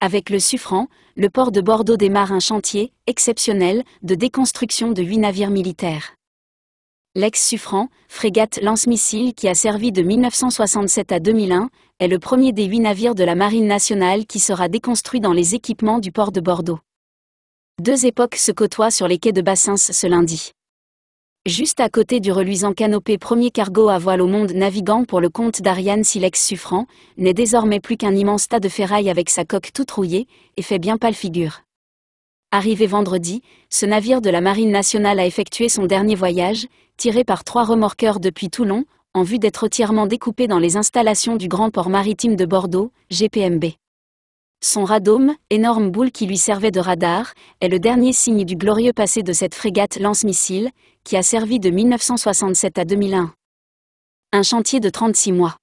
Avec le Suffran, le port de Bordeaux démarre un chantier, exceptionnel, de déconstruction de huit navires militaires. lex suffran frégate lance-missile qui a servi de 1967 à 2001, est le premier des huit navires de la Marine nationale qui sera déconstruit dans les équipements du port de Bordeaux. Deux époques se côtoient sur les quais de Bassins ce lundi juste à côté du reluisant canopé premier cargo à voile au monde navigant pour le compte d'Ariane Silex suffrant, n'est désormais plus qu'un immense tas de ferraille avec sa coque tout rouillée, et fait bien pâle figure. Arrivé vendredi, ce navire de la Marine nationale a effectué son dernier voyage, tiré par trois remorqueurs depuis Toulon, en vue d'être entièrement découpé dans les installations du Grand Port Maritime de Bordeaux, GPMB. Son radome, énorme boule qui lui servait de radar, est le dernier signe du glorieux passé de cette frégate lance-missile, qui a servi de 1967 à 2001. Un chantier de 36 mois.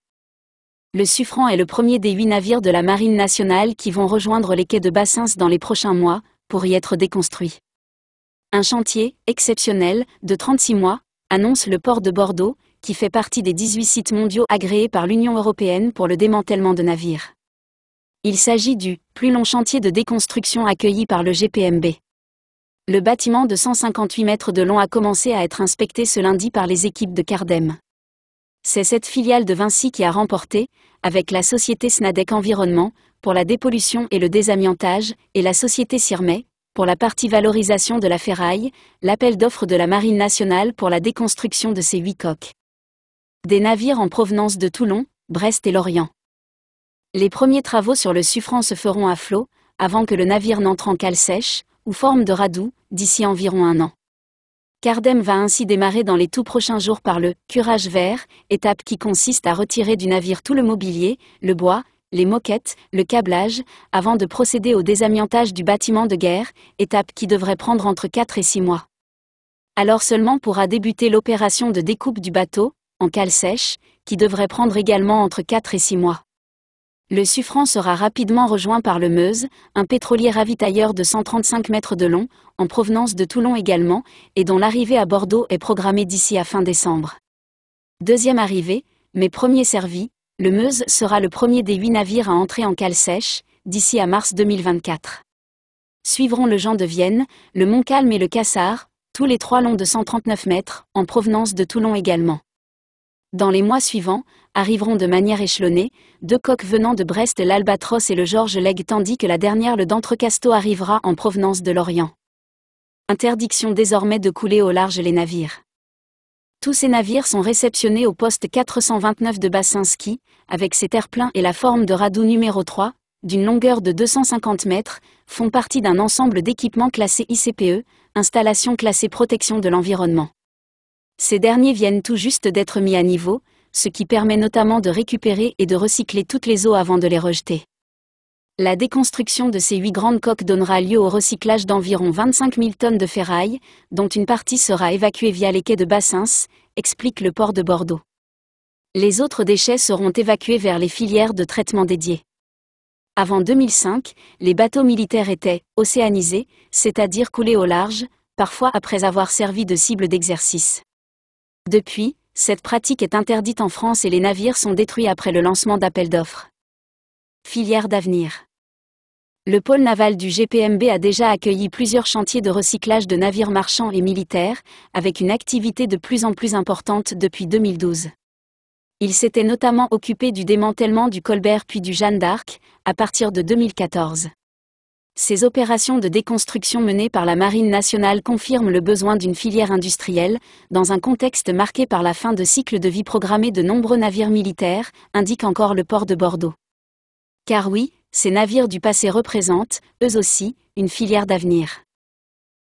Le Suffran est le premier des huit navires de la Marine nationale qui vont rejoindre les quais de Bassins dans les prochains mois, pour y être déconstruit. Un chantier, exceptionnel, de 36 mois, annonce le port de Bordeaux, qui fait partie des 18 sites mondiaux agréés par l'Union européenne pour le démantèlement de navires. Il s'agit du plus long chantier de déconstruction accueilli par le GPMB. Le bâtiment de 158 mètres de long a commencé à être inspecté ce lundi par les équipes de Cardem. C'est cette filiale de Vinci qui a remporté, avec la société Snadec Environnement, pour la dépollution et le désamiantage, et la société Cirmet, pour la partie valorisation de la ferraille, l'appel d'offres de la Marine nationale pour la déconstruction de ces huit coques. Des navires en provenance de Toulon, Brest et Lorient. Les premiers travaux sur le suffrant se feront à flot, avant que le navire n'entre en cale sèche, ou forme de radou, d'ici environ un an. Cardem va ainsi démarrer dans les tout prochains jours par le curage vert, étape qui consiste à retirer du navire tout le mobilier, le bois, les moquettes, le câblage, avant de procéder au désamiantage du bâtiment de guerre, étape qui devrait prendre entre 4 et 6 mois. Alors seulement pourra débuter l'opération de découpe du bateau, en cale sèche, qui devrait prendre également entre 4 et 6 mois. Le Suffran sera rapidement rejoint par le Meuse, un pétrolier ravitailleur de 135 mètres de long, en provenance de Toulon également, et dont l'arrivée à Bordeaux est programmée d'ici à fin décembre. Deuxième arrivée, mais premier servi, le Meuse sera le premier des huit navires à entrer en cale sèche, d'ici à mars 2024. Suivront le Jean de Vienne, le Montcalm et le Cassard, tous les trois longs de 139 mètres, en provenance de Toulon également. Dans les mois suivants, arriveront de manière échelonnée, deux coques venant de Brest l'Albatros et le Georges Leg tandis que la dernière le d'Entrecasteaux arrivera en provenance de l'Orient. Interdiction désormais de couler au large les navires. Tous ces navires sont réceptionnés au poste 429 de Bassinski, avec ses terre-pleins et la forme de radou numéro 3, d'une longueur de 250 mètres, font partie d'un ensemble d'équipements classés ICPE, installation classée protection de l'environnement. Ces derniers viennent tout juste d'être mis à niveau, ce qui permet notamment de récupérer et de recycler toutes les eaux avant de les rejeter. La déconstruction de ces huit grandes coques donnera lieu au recyclage d'environ 25 000 tonnes de ferraille, dont une partie sera évacuée via les quais de Bassins, explique le port de Bordeaux. Les autres déchets seront évacués vers les filières de traitement dédiées. Avant 2005, les bateaux militaires étaient océanisés, c'est-à-dire coulés au large, parfois après avoir servi de cible d'exercice. Depuis, cette pratique est interdite en France et les navires sont détruits après le lancement d'appels d'offres. Filière d'avenir. Le pôle naval du GPMB a déjà accueilli plusieurs chantiers de recyclage de navires marchands et militaires, avec une activité de plus en plus importante depuis 2012. Il s'était notamment occupé du démantèlement du Colbert puis du Jeanne d'Arc, à partir de 2014. Ces opérations de déconstruction menées par la Marine nationale confirment le besoin d'une filière industrielle, dans un contexte marqué par la fin de cycle de vie programmé de nombreux navires militaires, indique encore le port de Bordeaux. Car oui, ces navires du passé représentent, eux aussi, une filière d'avenir.